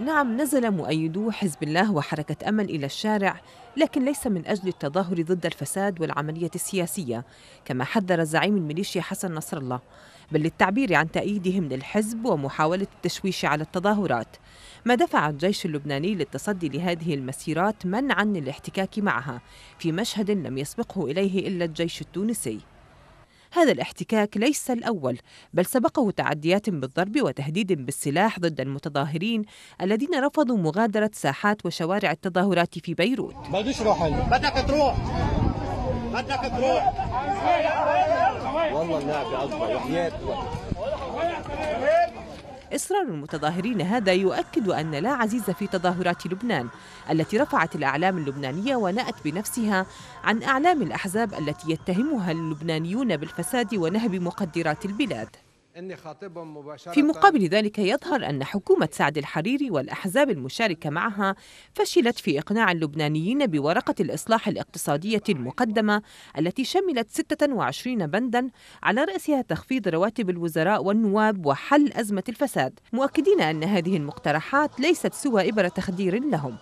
نعم نزل مؤيدو حزب الله وحركة أمل إلى الشارع لكن ليس من أجل التظاهر ضد الفساد والعملية السياسية كما حذر زعيم الميليشيا حسن نصر الله بل للتعبير عن تأييدهم للحزب ومحاولة التشويش على التظاهرات ما دفع الجيش اللبناني للتصدي لهذه المسيرات منعا للاحتكاك معها في مشهد لم يسبقه إليه إلا الجيش التونسي هذا الاحتكاك ليس الأول بل سبقه تعديات بالضرب وتهديد بالسلاح ضد المتظاهرين الذين رفضوا مغادرة ساحات وشوارع التظاهرات في بيروت بديش روح بدك تروح بدك تروح والله إصرار المتظاهرين هذا يؤكد أن لا عزيز في تظاهرات لبنان التي رفعت الأعلام اللبنانية ونأت بنفسها عن أعلام الأحزاب التي يتهمها اللبنانيون بالفساد ونهب مقدرات البلاد في مقابل ذلك يظهر أن حكومة سعد الحريري والأحزاب المشاركة معها فشلت في إقناع اللبنانيين بورقة الإصلاح الاقتصادية المقدمة التي شملت 26 بندا على رأسها تخفيض رواتب الوزراء والنواب وحل أزمة الفساد مؤكدين أن هذه المقترحات ليست سوى إبرة تخدير لهم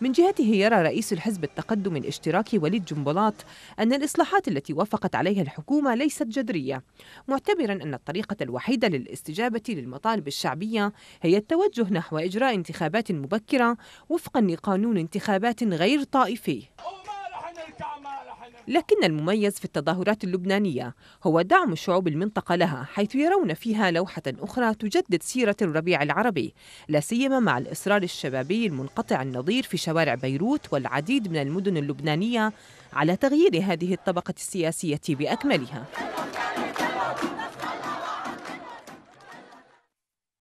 من جهته يرى رئيس الحزب التقدم الاشتراكي وليد جنبلاط أن الإصلاحات التي وافقت عليها الحكومة ليست جذرية معتبرا أن الطريقة الوحيدة للاستجابة للمطالب الشعبية هي التوجه نحو إجراء انتخابات مبكرة وفقا لقانون انتخابات غير طائفي لكن المميز في التظاهرات اللبنانية هو دعم شعوب المنطقة لها حيث يرون فيها لوحة أخرى تجدد سيرة الربيع العربي لا سيما مع الإصرار الشبابي المنقطع النظير في شوارع بيروت والعديد من المدن اللبنانية على تغيير هذه الطبقة السياسية بأكملها